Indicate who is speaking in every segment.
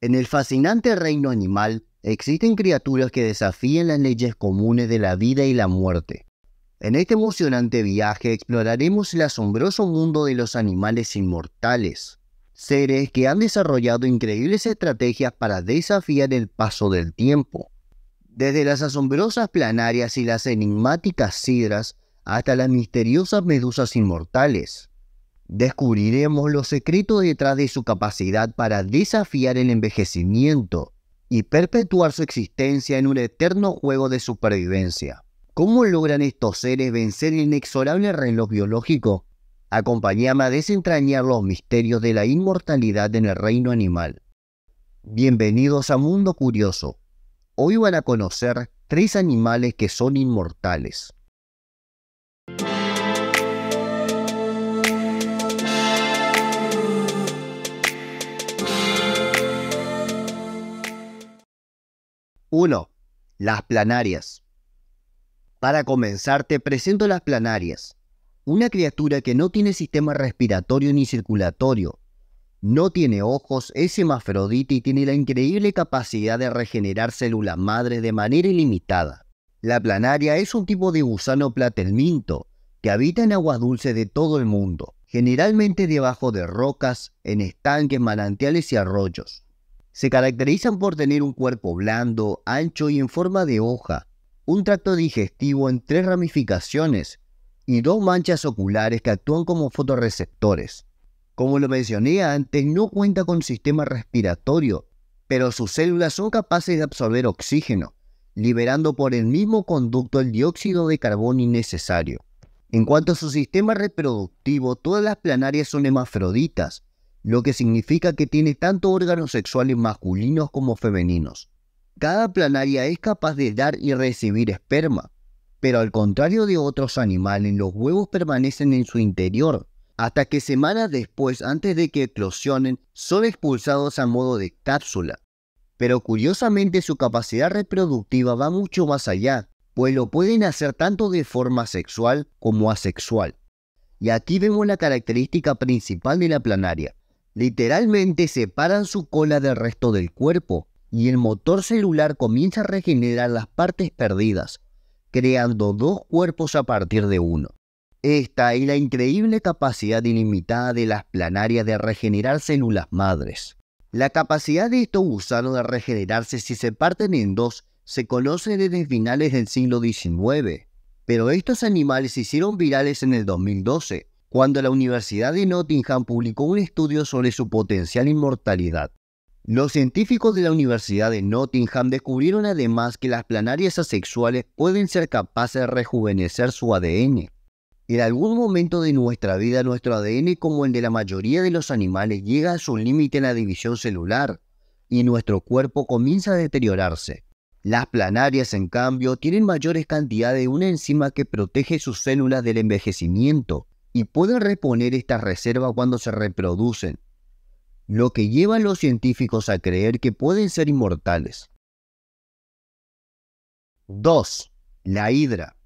Speaker 1: En el fascinante reino animal existen criaturas que desafían las leyes comunes de la vida y la muerte. En este emocionante viaje exploraremos el asombroso mundo de los animales inmortales, seres que han desarrollado increíbles estrategias para desafiar el paso del tiempo. Desde las asombrosas planarias y las enigmáticas sidras hasta las misteriosas medusas inmortales. Descubriremos los secretos detrás de su capacidad para desafiar el envejecimiento y perpetuar su existencia en un eterno juego de supervivencia. ¿Cómo logran estos seres vencer el inexorable reloj biológico? Acompáñame a desentrañar los misterios de la inmortalidad en el reino animal. Bienvenidos a Mundo Curioso. Hoy van a conocer tres animales que son inmortales. 1. Las planarias. Para comenzar, te presento las planarias. Una criatura que no tiene sistema respiratorio ni circulatorio. No tiene ojos, es hemafrodita y tiene la increíble capacidad de regenerar células madre de manera ilimitada. La planaria es un tipo de gusano platelminto que habita en aguas dulces de todo el mundo, generalmente debajo de rocas, en estanques, manantiales y arroyos. Se caracterizan por tener un cuerpo blando, ancho y en forma de hoja, un tracto digestivo en tres ramificaciones y dos manchas oculares que actúan como fotorreceptores. Como lo mencioné antes, no cuenta con sistema respiratorio, pero sus células son capaces de absorber oxígeno, liberando por el mismo conducto el dióxido de carbono innecesario. En cuanto a su sistema reproductivo, todas las planarias son hemafroditas, lo que significa que tiene tanto órganos sexuales masculinos como femeninos. Cada planaria es capaz de dar y recibir esperma, pero al contrario de otros animales, los huevos permanecen en su interior, hasta que semanas después, antes de que eclosionen, son expulsados a modo de cápsula. Pero curiosamente su capacidad reproductiva va mucho más allá, pues lo pueden hacer tanto de forma sexual como asexual. Y aquí vemos la característica principal de la planaria, Literalmente separan su cola del resto del cuerpo y el motor celular comienza a regenerar las partes perdidas, creando dos cuerpos a partir de uno. Esta es la increíble capacidad ilimitada de las planarias de regenerar células madres. La capacidad de estos gusanos de regenerarse si se parten en dos se conoce desde finales del siglo XIX, pero estos animales se hicieron virales en el 2012 cuando la Universidad de Nottingham publicó un estudio sobre su potencial inmortalidad. Los científicos de la Universidad de Nottingham descubrieron además que las planarias asexuales pueden ser capaces de rejuvenecer su ADN. En algún momento de nuestra vida nuestro ADN, como el de la mayoría de los animales, llega a su límite en la división celular y nuestro cuerpo comienza a deteriorarse. Las planarias, en cambio, tienen mayores cantidades de una enzima que protege sus células del envejecimiento y pueden reponer estas reservas cuando se reproducen, lo que lleva a los científicos a creer que pueden ser inmortales. 2. La hidra.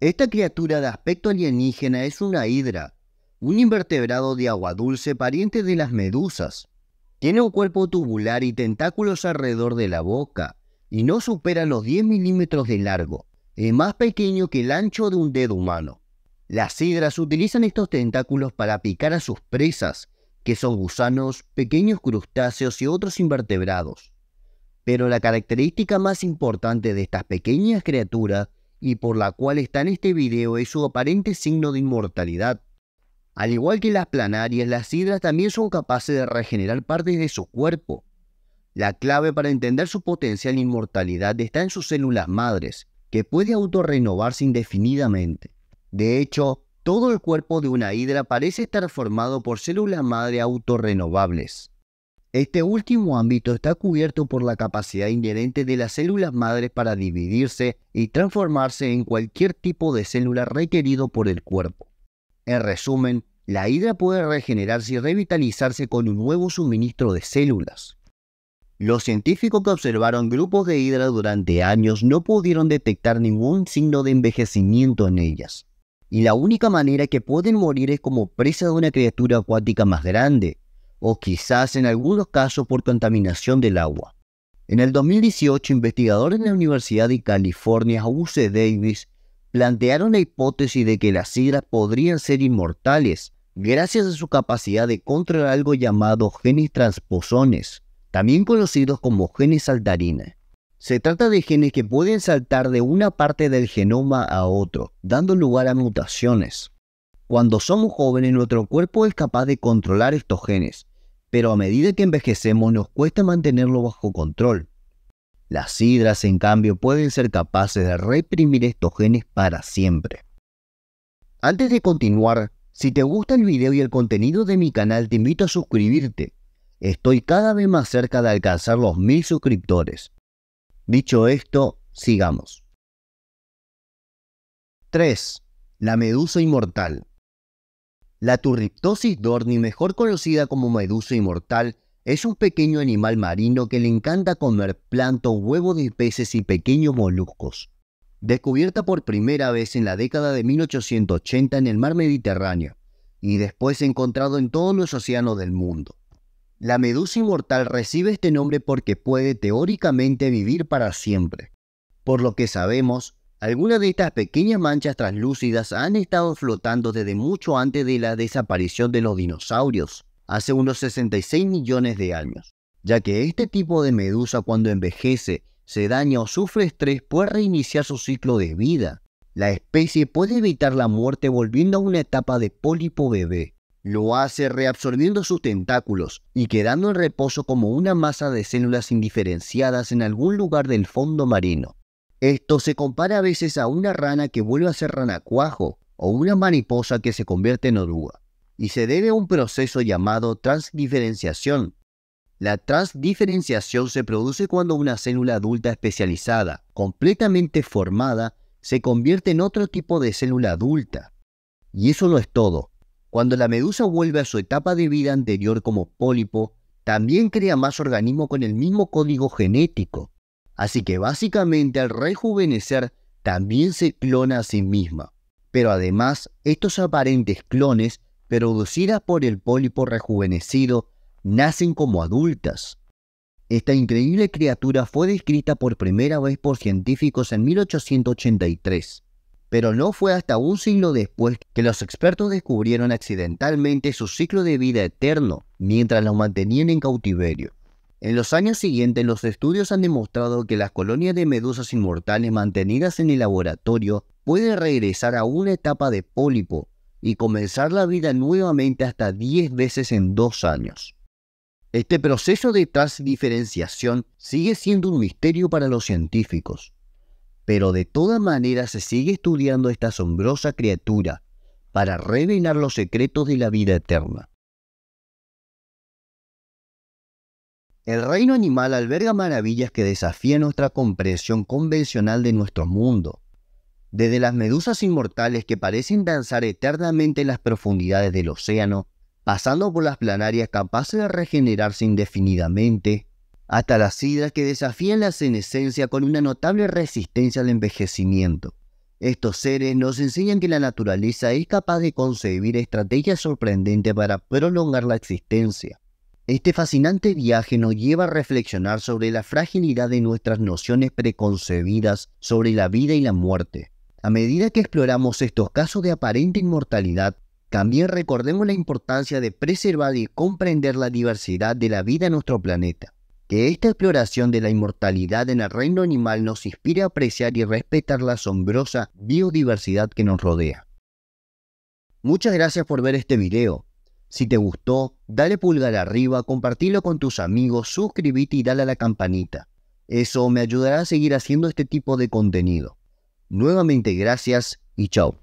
Speaker 1: Esta criatura de aspecto alienígena es una hidra, un invertebrado de agua dulce pariente de las medusas. Tiene un cuerpo tubular y tentáculos alrededor de la boca, y no supera los 10 milímetros de largo, es más pequeño que el ancho de un dedo humano. Las hidras utilizan estos tentáculos para picar a sus presas, que son gusanos, pequeños crustáceos y otros invertebrados. Pero la característica más importante de estas pequeñas criaturas y por la cual está en este video es su aparente signo de inmortalidad. Al igual que las planarias, las hidras también son capaces de regenerar partes de su cuerpo. La clave para entender su potencial inmortalidad está en sus células madres, que puede autorrenovarse indefinidamente. De hecho, todo el cuerpo de una hidra parece estar formado por células madre autorrenovables. Este último ámbito está cubierto por la capacidad inherente de las células madres para dividirse y transformarse en cualquier tipo de célula requerido por el cuerpo. En resumen, la hidra puede regenerarse y revitalizarse con un nuevo suministro de células. Los científicos que observaron grupos de hidra durante años no pudieron detectar ningún signo de envejecimiento en ellas y la única manera que pueden morir es como presa de una criatura acuática más grande, o quizás en algunos casos por contaminación del agua. En el 2018, investigadores de la Universidad de California, UC Davis, plantearon la hipótesis de que las sidras podrían ser inmortales gracias a su capacidad de controlar algo llamado genes transposones, también conocidos como genes saltarines. Se trata de genes que pueden saltar de una parte del genoma a otro, dando lugar a mutaciones. Cuando somos jóvenes nuestro cuerpo es capaz de controlar estos genes, pero a medida que envejecemos nos cuesta mantenerlo bajo control. Las sidras, en cambio, pueden ser capaces de reprimir estos genes para siempre. Antes de continuar, si te gusta el video y el contenido de mi canal, te invito a suscribirte. Estoy cada vez más cerca de alcanzar los mil suscriptores. Dicho esto, sigamos. 3. La medusa inmortal. La turriptosis dorni, mejor conocida como medusa inmortal, es un pequeño animal marino que le encanta comer plantos, huevos de peces y pequeños moluscos. Descubierta por primera vez en la década de 1880 en el mar Mediterráneo y después encontrado en todos los océanos del mundo. La medusa inmortal recibe este nombre porque puede teóricamente vivir para siempre. Por lo que sabemos, algunas de estas pequeñas manchas translúcidas han estado flotando desde mucho antes de la desaparición de los dinosaurios, hace unos 66 millones de años, ya que este tipo de medusa cuando envejece, se daña o sufre estrés puede reiniciar su ciclo de vida. La especie puede evitar la muerte volviendo a una etapa de pólipo bebé, lo hace reabsorbiendo sus tentáculos y quedando en reposo como una masa de células indiferenciadas en algún lugar del fondo marino. Esto se compara a veces a una rana que vuelve a ser ranacuajo o una mariposa que se convierte en oruga, y se debe a un proceso llamado transdiferenciación. La transdiferenciación se produce cuando una célula adulta especializada, completamente formada, se convierte en otro tipo de célula adulta. Y eso no es todo. Cuando la medusa vuelve a su etapa de vida anterior como pólipo, también crea más organismos con el mismo código genético. Así que básicamente al rejuvenecer también se clona a sí misma. Pero además, estos aparentes clones, producidas por el pólipo rejuvenecido, nacen como adultas. Esta increíble criatura fue descrita por primera vez por científicos en 1883 pero no fue hasta un siglo después que los expertos descubrieron accidentalmente su ciclo de vida eterno mientras los mantenían en cautiverio. En los años siguientes los estudios han demostrado que las colonias de medusas inmortales mantenidas en el laboratorio pueden regresar a una etapa de pólipo y comenzar la vida nuevamente hasta 10 veces en dos años. Este proceso de transdiferenciación sigue siendo un misterio para los científicos, pero de toda manera se sigue estudiando esta asombrosa criatura para revelar los secretos de la vida eterna. El reino animal alberga maravillas que desafían nuestra comprensión convencional de nuestro mundo. Desde las medusas inmortales que parecen danzar eternamente en las profundidades del océano, pasando por las planarias capaces de regenerarse indefinidamente, hasta las sidas que desafían la senescencia con una notable resistencia al envejecimiento. Estos seres nos enseñan que la naturaleza es capaz de concebir estrategias sorprendentes para prolongar la existencia. Este fascinante viaje nos lleva a reflexionar sobre la fragilidad de nuestras nociones preconcebidas sobre la vida y la muerte. A medida que exploramos estos casos de aparente inmortalidad, también recordemos la importancia de preservar y comprender la diversidad de la vida en nuestro planeta. Que esta exploración de la inmortalidad en el reino animal nos inspire a apreciar y respetar la asombrosa biodiversidad que nos rodea. Muchas gracias por ver este video. Si te gustó, dale pulgar arriba, compartilo con tus amigos, suscríbete y dale a la campanita. Eso me ayudará a seguir haciendo este tipo de contenido. Nuevamente gracias y chao.